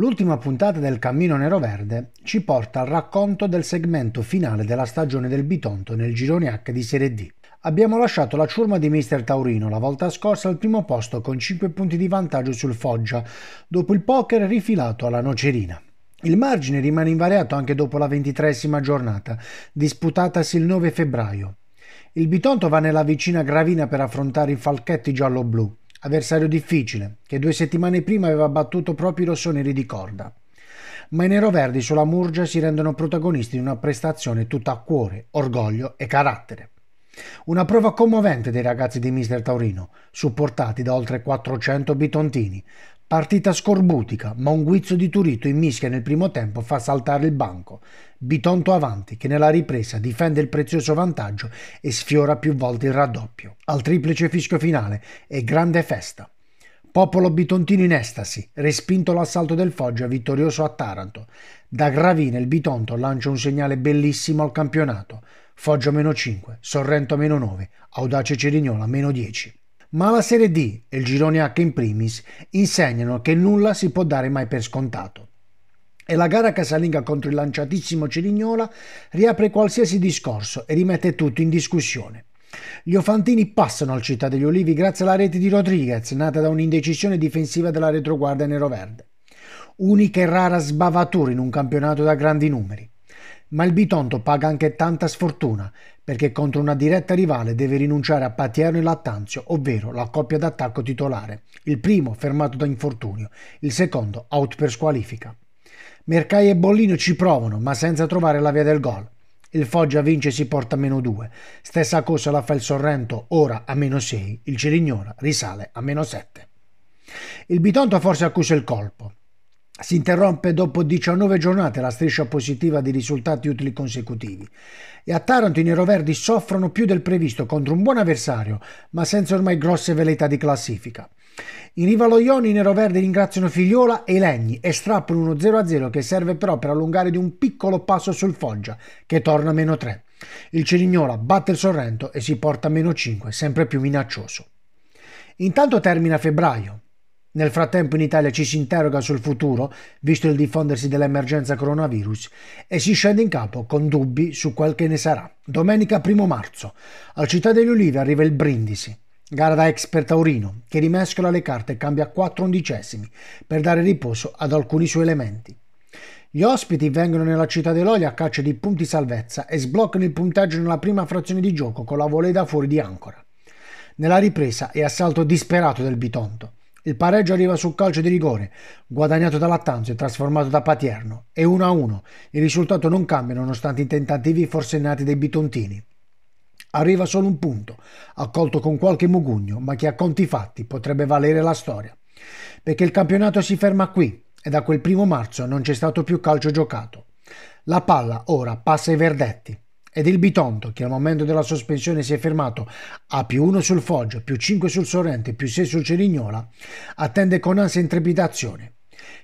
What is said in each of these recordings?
L'ultima puntata del Cammino Nero-Verde ci porta al racconto del segmento finale della stagione del Bitonto nel girone H di Serie D. Abbiamo lasciato la ciurma di Mister Taurino la volta scorsa al primo posto con 5 punti di vantaggio sul Foggia, dopo il poker rifilato alla Nocerina. Il margine rimane invariato anche dopo la ventitresima giornata, disputatasi il 9 febbraio. Il Bitonto va nella vicina Gravina per affrontare i falchetti giallo-blu avversario difficile, che due settimane prima aveva battuto proprio i rossoneri di corda. Ma i neroverdi sulla Murgia si rendono protagonisti di una prestazione tutta a cuore, orgoglio e carattere. Una prova commovente dei ragazzi di Mister Taurino, supportati da oltre 400 bitontini, Partita scorbutica, ma un guizzo di Turito in mischia nel primo tempo fa saltare il banco. Bitonto avanti, che nella ripresa difende il prezioso vantaggio e sfiora più volte il raddoppio. Al triplice fischio finale è grande festa. Popolo bitontino in estasi, respinto l'assalto del Foggia vittorioso a Taranto. Da Gravina il Bitonto lancia un segnale bellissimo al campionato. Foggia meno 5, Sorrento meno 9, Audace Cerignola meno 10. Ma la Serie D e il girone H in primis insegnano che nulla si può dare mai per scontato. E la gara casalinga contro il lanciatissimo Cirignola riapre qualsiasi discorso e rimette tutto in discussione. Gli Ofantini passano al Città degli Olivi grazie alla rete di Rodriguez, nata da un'indecisione difensiva della retroguardia neroverde. Unica e rara sbavatura in un campionato da grandi numeri. Ma il Bitonto paga anche tanta sfortuna, perché contro una diretta rivale deve rinunciare a Patierno e Lattanzio, ovvero la coppia d'attacco titolare, il primo fermato da infortunio, il secondo out per squalifica. Mercai e Bollino ci provano, ma senza trovare la via del gol. Il Foggia vince e si porta a meno 2. Stessa cosa la fa il Sorrento, ora a meno 6. Il Cerignola risale a meno 7. Il Bitonto forse accusa il colpo. Si interrompe dopo 19 giornate la striscia positiva di risultati utili consecutivi. E a Taranto i neroverdi soffrono più del previsto contro un buon avversario, ma senza ormai grosse veleità di classifica. In riva allo Ione i neroverdi ringraziano Figliola e i Legni e strappano uno 0-0 che serve però per allungare di un piccolo passo sul Foggia, che torna a meno 3. Il Cerignola batte il Sorrento e si porta a meno 5, sempre più minaccioso. Intanto termina febbraio. Nel frattempo in Italia ci si interroga sul futuro, visto il diffondersi dell'emergenza coronavirus, e si scende in capo con dubbi su quel che ne sarà. Domenica 1 marzo, al Città degli Ulivi arriva il Brindisi, gara da expert taurino, che rimescola le carte e cambia 4 undicesimi per dare riposo ad alcuni suoi elementi. Gli ospiti vengono nella città dell'Olio a caccia di punti salvezza e sbloccano il punteggio nella prima frazione di gioco con la voleda fuori di ancora. Nella ripresa è assalto disperato del Bitonto, il pareggio arriva sul calcio di rigore, guadagnato da Lattanzio e trasformato da Paterno. E 1-1. Il risultato non cambia nonostante i tentativi forsennati dei bitontini. Arriva solo un punto, accolto con qualche mugugno, ma che a conti fatti potrebbe valere la storia. Perché il campionato si ferma qui e da quel primo marzo non c'è stato più calcio giocato. La palla ora passa ai Verdetti ed il Bitonto, che al momento della sospensione si è fermato a più 1 sul Foggio, più 5 sul Sorrente, più 6 sul Cerignola, attende con ansia e intrepidazione,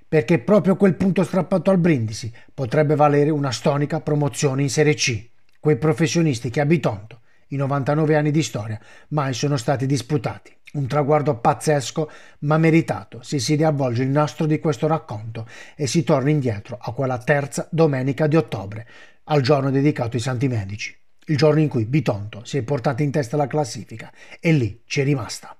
perché proprio quel punto strappato al Brindisi potrebbe valere una stonica promozione in Serie C. Quei professionisti che a Bitonto, in 99 anni di storia, mai sono stati disputati. Un traguardo pazzesco ma meritato se si riavvolge il nastro di questo racconto e si torna indietro a quella terza domenica di ottobre, al giorno dedicato ai Santi Medici, il giorno in cui Bitonto si è portata in testa alla classifica e lì ci è rimasta.